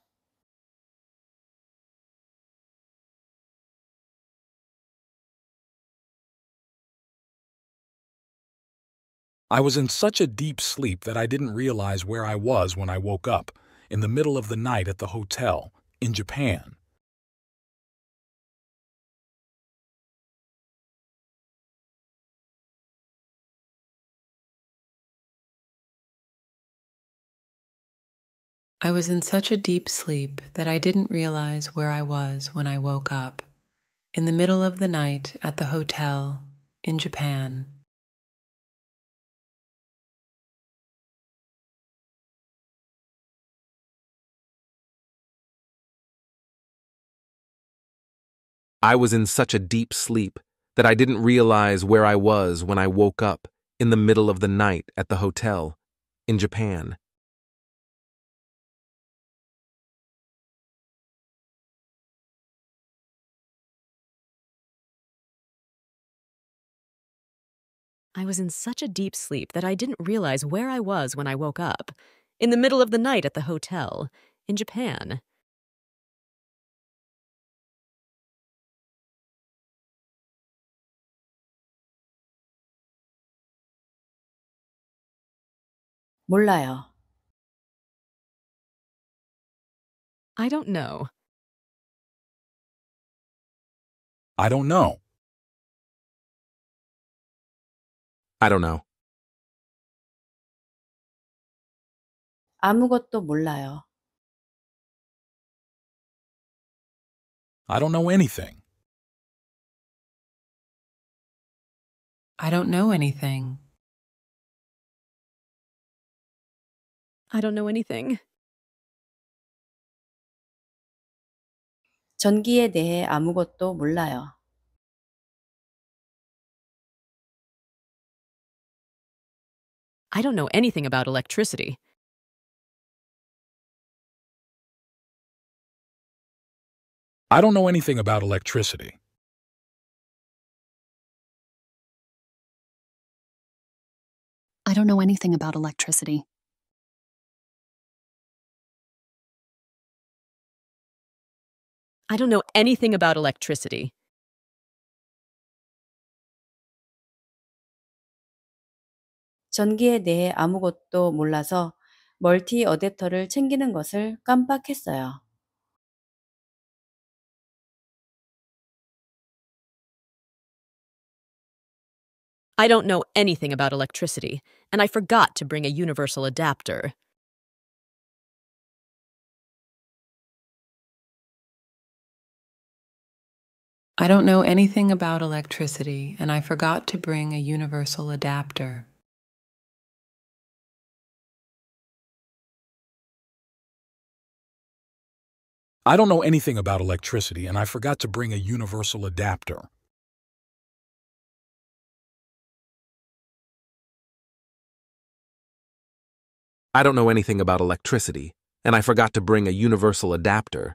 D: I was in such a deep sleep that I didn't realize where I was when I woke up, in the middle of the night at the hotel, in Japan.
C: I was in such a deep sleep that I didn't realize where I was when I woke up, in the middle of the night at the hotel, in Japan.
G: I was in such a deep sleep that I didn't realize where I was when I woke up in the middle of the night at the hotel in Japan.
E: I was in such a deep sleep that I didn't realize where I was when I woke up, in the middle of the night at the hotel, in Japan.
A: 몰라요. I don't know. I don't know. I don't know. 아무것도 몰라요. I don't know anything. I don't know anything. I don't know anything. 전기에 대해 아무것도 몰라요. I don't know anything about electricity. I don't know anything about electricity. I don't know anything about electricity. I don't know anything about electricity.
B: 전기에 대해 몰라서 멀티 어댑터를 챙기는 것을 깜빡했어요.
A: I don't know anything about electricity, and I forgot to bring a universal adapter. I don't know anything about electricity, and I forgot to bring a universal adapter. I don't know anything about electricity, and I forgot to bring a universal adapter. I don't know anything about electricity, and I forgot to bring a universal adapter.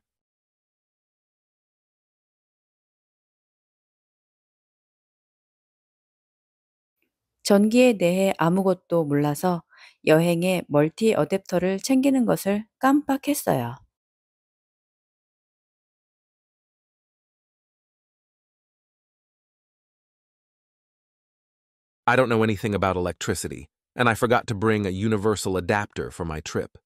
B: 전기에 대해 아무것도 몰라서 여행에 멀티 어댑터를 챙기는 것을 깜빡했어요.
G: I don't know anything about electricity, and I forgot to bring a universal adapter for my trip.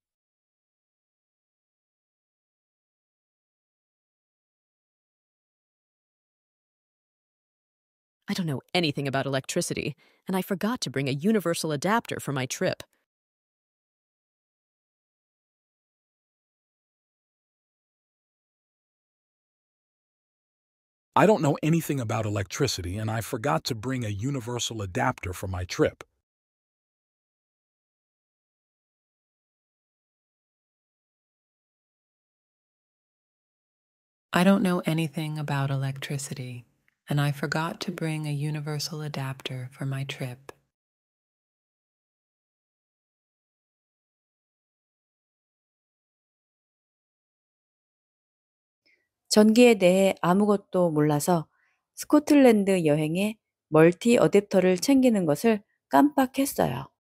A: I don't know anything about electricity, and I forgot to bring a universal adapter for my trip.
D: I don't know anything about electricity, and I forgot to bring a universal adapter for my trip.
F: I
C: don't know anything about electricity. and I forgot to bring a universal adapter for my trip.
B: 전기에 대해 아무것도 몰라서 스코틀랜드 여행에 멀티 어댑터를 챙기는 것을 깜빡했어요.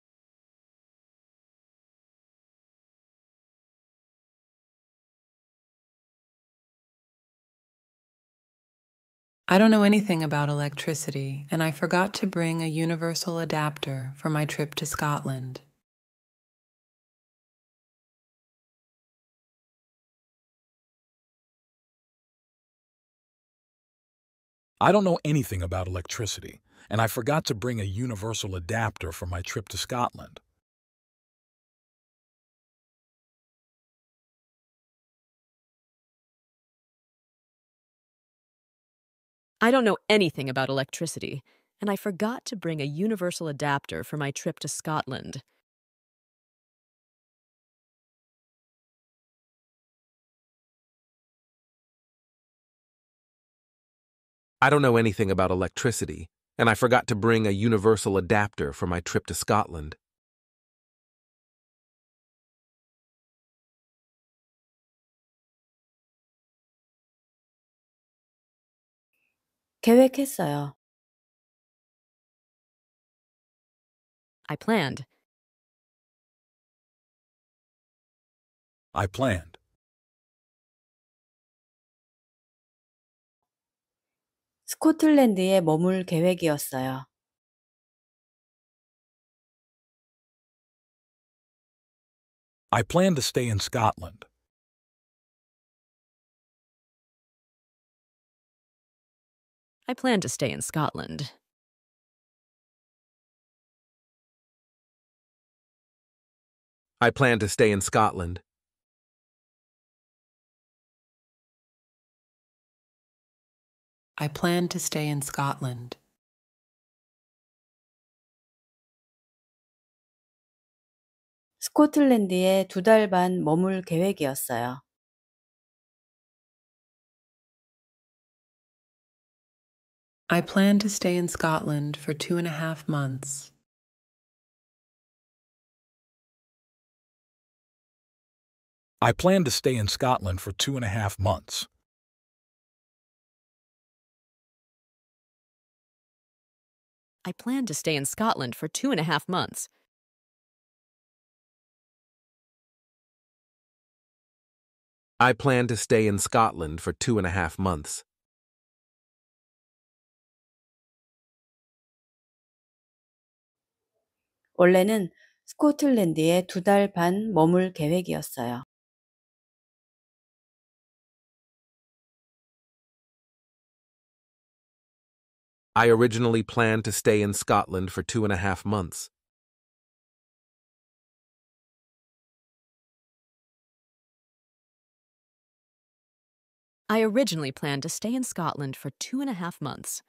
C: I don't know anything about electricity, and I forgot to bring a universal adapter for my trip to Scotland.
D: I don't know anything about electricity, and I forgot to bring a universal adapter for my trip to Scotland.
E: I don't know anything about electricity, and I forgot to bring a universal adapter for my trip to Scotland.
G: I don't know anything about electricity, and I forgot to bring a universal adapter for my trip to Scotland.
A: 계획했어요. I planned. I planned. 스코틀랜드에 머물 계획이었어요. I planned to stay in Scotland. I plan to stay in Scotland. I plan to stay in Scotland. I plan to stay in Scotland. 스코틀랜드에 두 달 반 머물 계획이었어요. I plan to stay in Scotland for two and a half months. I plan to stay in Scotland for two and a half months. I plan to stay in Scotland for two and a half months.
G: I plan to stay in Scotland for two and a
A: half months. 원래는 스코틀랜드에 두 달 반 머물 계획이었어요. I originally planned to stay in Scotland for two and a half months. I originally planned to stay in Scotland for two and a half months.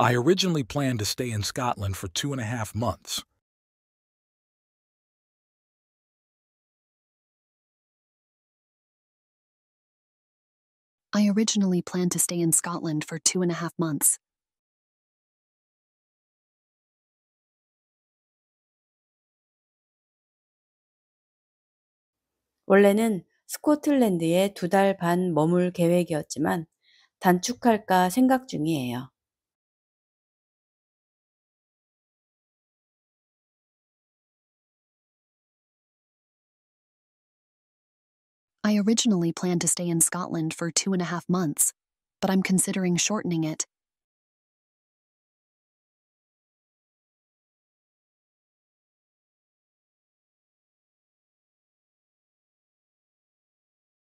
A: I originally planned to stay in Scotland for two and a half months. I originally planned to stay in Scotland for two and a half months.
B: 원래는 스코틀랜드에 두 달 반 머물 계획이었지만 단축할까 생각 중이에요.
A: I originally planned to stay in Scotland for two and a half months, but I'm considering shortening it.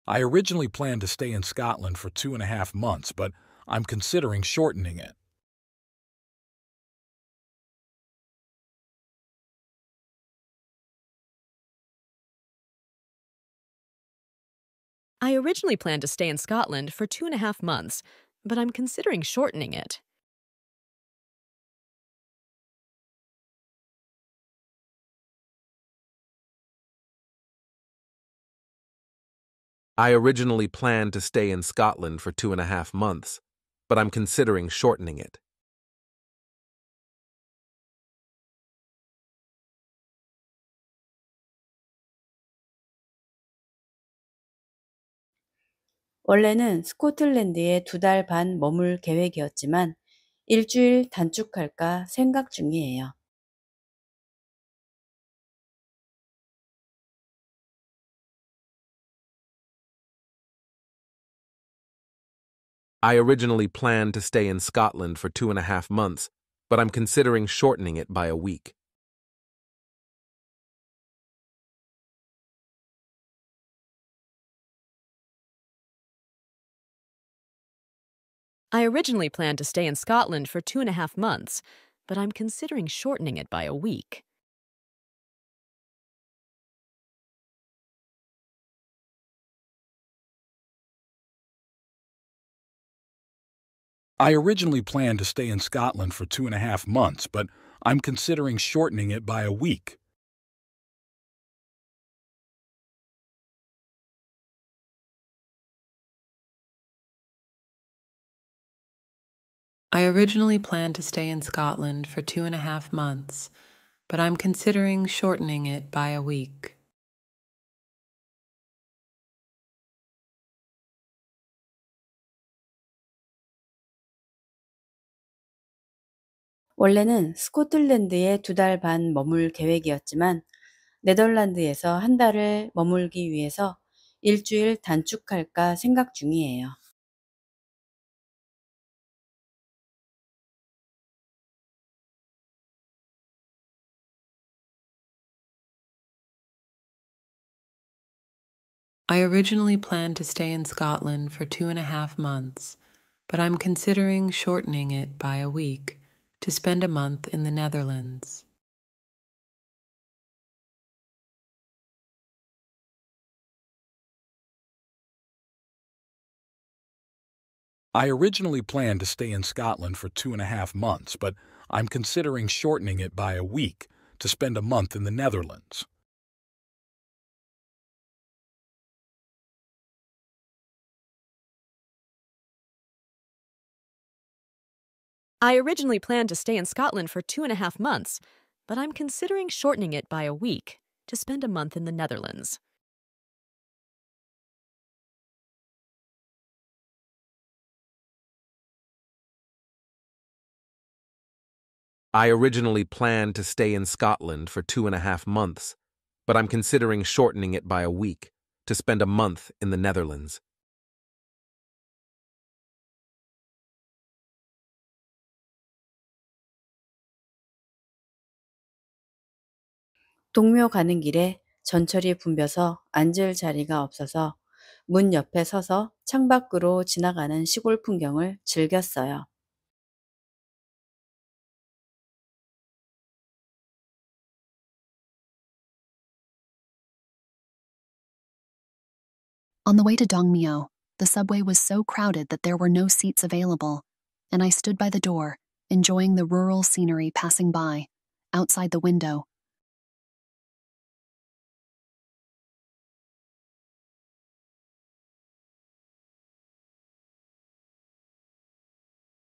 D: I originally planned to stay in Scotland for two and a half months, but I'm considering shortening it.
A: I originally planned to stay in Scotland for two and a half months, but I'm considering shortening it.
G: I originally planned to stay in Scotland for two and a half months, but I'm considering shortening it.
B: 원래는 스코틀랜드에 두 달 반 머물 계획이었지만 일주일 단축할까 생각 중이에요.
G: I originally planned to stay in Scotland for two and a half months, but I'm considering shortening it by a week.
E: I originally planned to stay in Scotland for two and a half months, but I'm considering shortening it by a week.
D: I originally planned to stay in Scotland for two and a half months, but I'm considering shortening it by a week.
C: I originally planned to stay in Scotland for two and a half months, but I'm considering shortening it by a week.
B: 원래는 스코틀랜드에 두 달 반 머물 계획이었지만 네덜란드에서 한 달을 머물기 위해서 일주일 단축할까 생각 중이에요.
C: I originally planned to stay in Scotland for two and a half months, but I'm considering shortening it by a week to spend a month in the Netherlands.
D: I originally planned to stay in Scotland for two and a half months, but I'm considering shortening it by a week to spend a month in the
A: Netherlands. I
E: originally planned to stay in Scotland for two and a half months, but I'm considering shortening it by a week to spend a month in the Netherlands.
G: I originally planned to stay in Scotland for two and a half months, but I'm considering shortening it by a week to spend a month in the Netherlands.
B: 동묘 가는 길에 전철이 붐벼서 앉을 자리가 없어서 문 옆에 서서 창밖으로 지나가는 시골 풍경을 즐겼어요.
A: On the way to Dongmyo,
E: the subway was so crowded that there were no seats available, and I stood by the door, enjoying the rural scenery passing by, outside the window,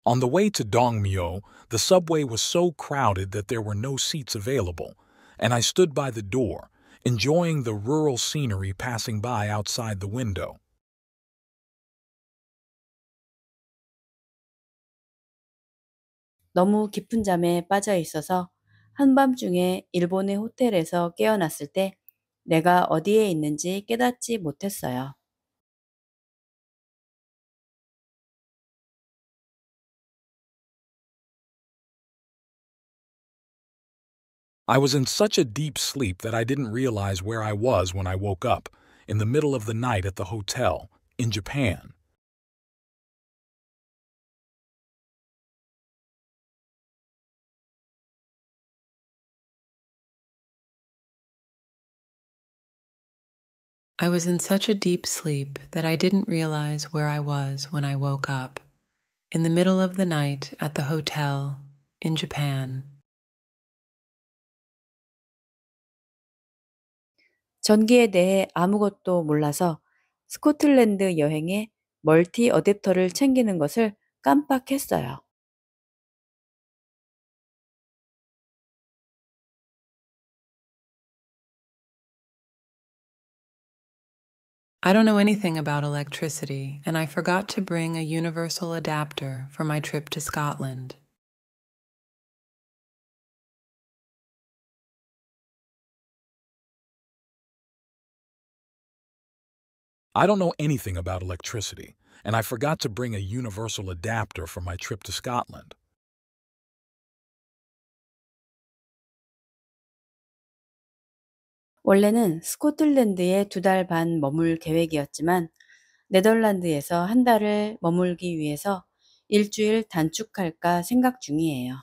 D: On the way to Dongmyo, the subway was so crowded that there were no seats available, and I stood by the door, enjoying the rural scenery passing by outside the window.
B: 너무 깊은 잠에 빠져 있어서 일본의 호텔에서 깨어났을 때 내가 어디에 있는지 깨닫지 못했어요.
D: I was in such a deep sleep that I didn't realize where I was when I woke up, in the middle of the night at the hotel, in Japan.
C: I was in such a deep sleep that I didn't realize where I was when I woke up, in the middle of the night at the
B: hotel in Japan. 전기에 대해 아무것도 몰라서 스코틀랜드 여행에 멀티 어댑터를 챙기는 것을 깜빡했어요.
C: I don't know anything about electricity, and I forgot to bring a universal adapter for my trip to Scotland.
D: I don't know anything about electricity, and I forgot to bring a universal adapter for my trip to Scotland.
B: 원래는 스코틀랜드에 두 달 반 머물 계획이었지만 네덜란드에서 한 달을 머물기 위해서 일주일 단축할까 생각 중이에요.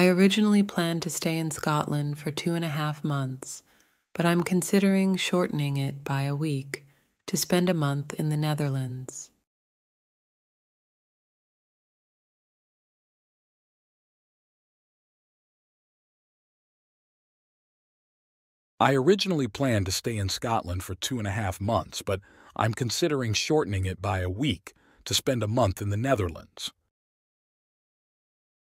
C: I originally planned to stay in Scotland for two and a half months, but I'm considering shortening it by a week to spend a month in the Netherlands.
D: I originally planned to stay in Scotland for two and a half months, but I'm considering shortening it by a week to spend a month in the Netherlands.